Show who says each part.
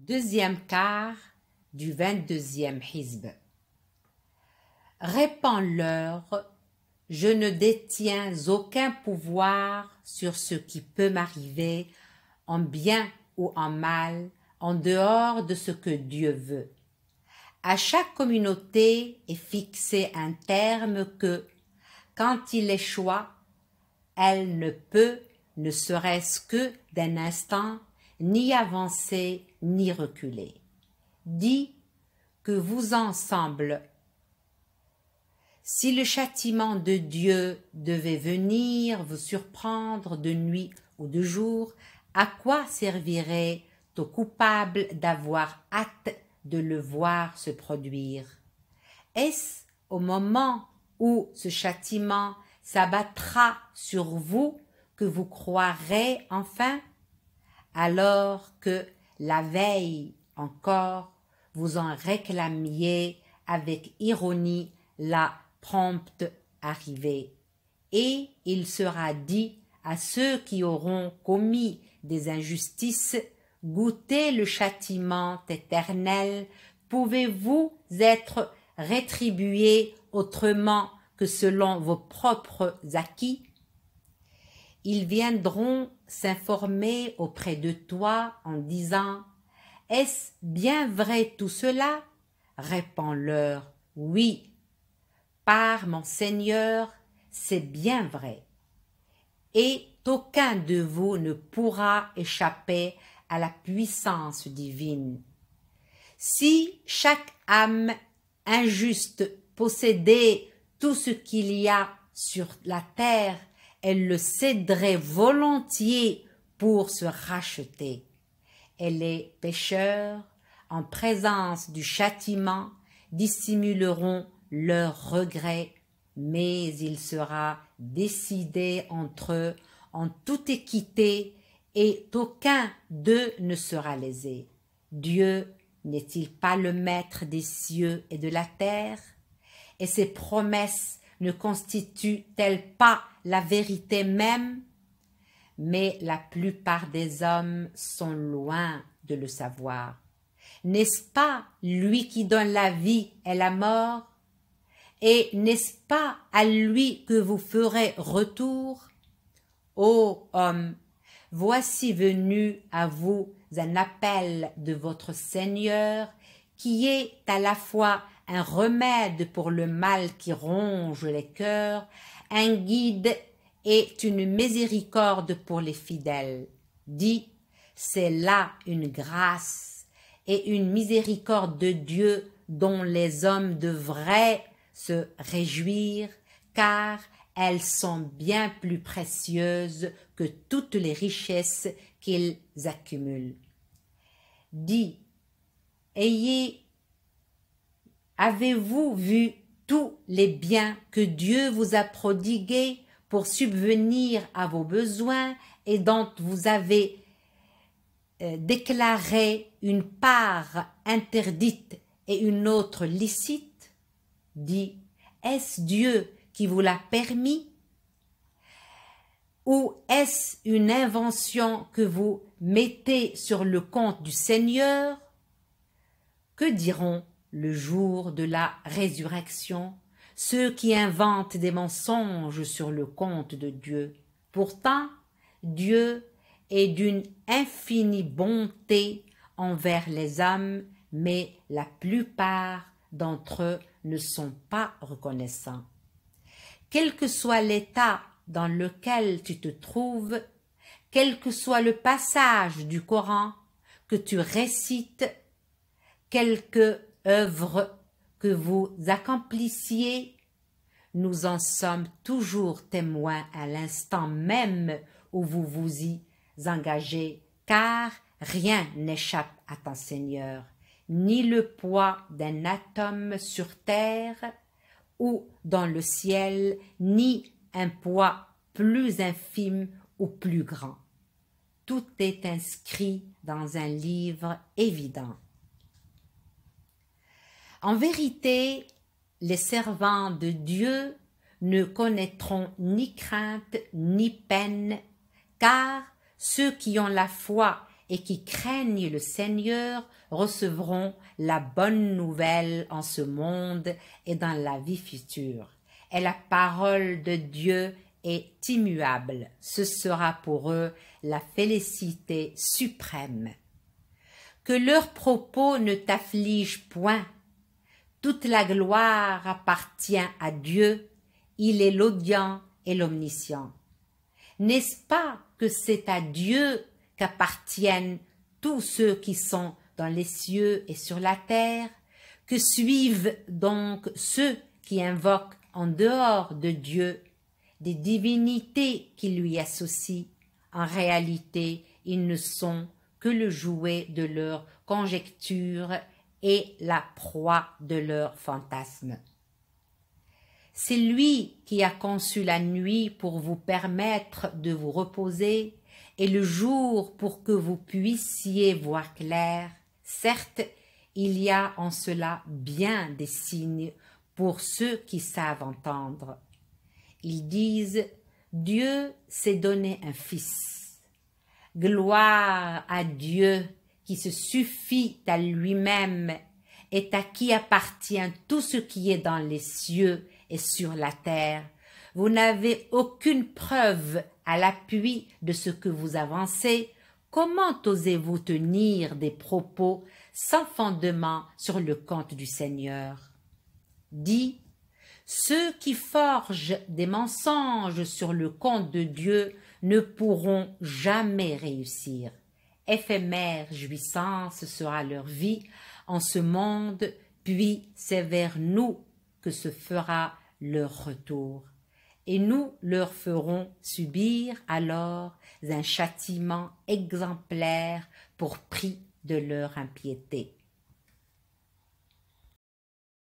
Speaker 1: deuxième quart du 22e Hizb. Répands-leur, je ne détiens aucun pouvoir sur ce qui peut m'arriver en bien ou en mal, en dehors de ce que Dieu veut. À chaque communauté est fixé un terme que, quand il échoit, elle ne peut, ne serait-ce que d'un instant, ni avancer ni reculer. Dis que vous ensemble, si le châtiment de Dieu devait venir vous surprendre de nuit ou de jour, à quoi servirait au coupable d'avoir hâte de le voir se produire Est-ce au moment où ce châtiment s'abattra sur vous que vous croirez enfin Alors que la veille encore, vous en réclamiez avec ironie la prompte arrivée. Et il sera dit à ceux qui auront commis des injustices, goûtez le châtiment éternel, pouvez-vous être rétribués autrement que selon vos propres acquis ils viendront s'informer auprès de toi en disant Est-ce bien vrai tout cela Réponds-leur Oui. Par mon Seigneur, c'est bien vrai. Et aucun de vous ne pourra échapper à la puissance divine. Si chaque âme injuste possédait tout ce qu'il y a sur la terre, elle le céderait volontiers pour se racheter. Et les pécheurs, en présence du châtiment, dissimuleront leurs regrets, mais il sera décidé entre eux en toute équité, et aucun d'eux ne sera lésé. Dieu n'est-il pas le maître des cieux et de la terre Et ses promesses ne constitue-t-elle pas la vérité même Mais la plupart des hommes sont loin de le savoir. N'est-ce pas lui qui donne la vie et la mort Et n'est-ce pas à lui que vous ferez retour Ô homme, voici venu à vous un appel de votre Seigneur qui est à la fois un remède pour le mal qui ronge les cœurs, un guide et une miséricorde pour les fidèles. Dit, c'est là une grâce et une miséricorde de Dieu dont les hommes devraient se réjouir, car elles sont bien plus précieuses que toutes les richesses qu'ils accumulent. Dit, ayez Avez-vous vu tous les biens que Dieu vous a prodigués pour subvenir à vos besoins et dont vous avez euh, déclaré une part interdite et une autre licite Dit, est-ce Dieu qui vous l'a permis Ou est-ce une invention que vous mettez sur le compte du Seigneur Que diront le jour de la résurrection, ceux qui inventent des mensonges sur le compte de Dieu. Pourtant, Dieu est d'une infinie bonté envers les hommes, mais la plupart d'entre eux ne sont pas reconnaissants. Quel que soit l'état dans lequel tu te trouves, quel que soit le passage du Coran que tu récites, quelque œuvre que vous accomplissiez, nous en sommes toujours témoins à l'instant même où vous vous y engagez, car rien n'échappe à ton Seigneur, ni le poids d'un atome sur terre ou dans le ciel, ni un poids plus infime ou plus grand. Tout est inscrit dans un livre évident. En vérité, les servants de Dieu ne connaîtront ni crainte ni peine, car ceux qui ont la foi et qui craignent le Seigneur recevront la bonne nouvelle en ce monde et dans la vie future. Et la parole de Dieu est immuable. Ce sera pour eux la félicité suprême. Que leurs propos ne t'affligent point, toute la gloire appartient à Dieu, il est l'audient et l'omniscient. N'est-ce pas que c'est à Dieu qu'appartiennent tous ceux qui sont dans les cieux et sur la terre Que suivent donc ceux qui invoquent en dehors de Dieu des divinités qui lui associent En réalité, ils ne sont que le jouet de leurs conjectures et la proie de leurs fantasmes. C'est lui qui a conçu la nuit pour vous permettre de vous reposer et le jour pour que vous puissiez voir clair. Certes, il y a en cela bien des signes pour ceux qui savent entendre. Ils disent Dieu s'est donné un fils. Gloire à Dieu qui se suffit à lui-même et à qui appartient tout ce qui est dans les cieux et sur la terre. Vous n'avez aucune preuve à l'appui de ce que vous avancez. Comment osez-vous tenir des propos sans fondement sur le compte du Seigneur Dit ceux qui forgent des mensonges sur le compte de Dieu ne pourront jamais réussir éphémère jouissance sera leur vie en ce monde, puis c'est vers nous que se fera leur retour. Et nous leur ferons subir alors un châtiment exemplaire pour prix de leur impiété.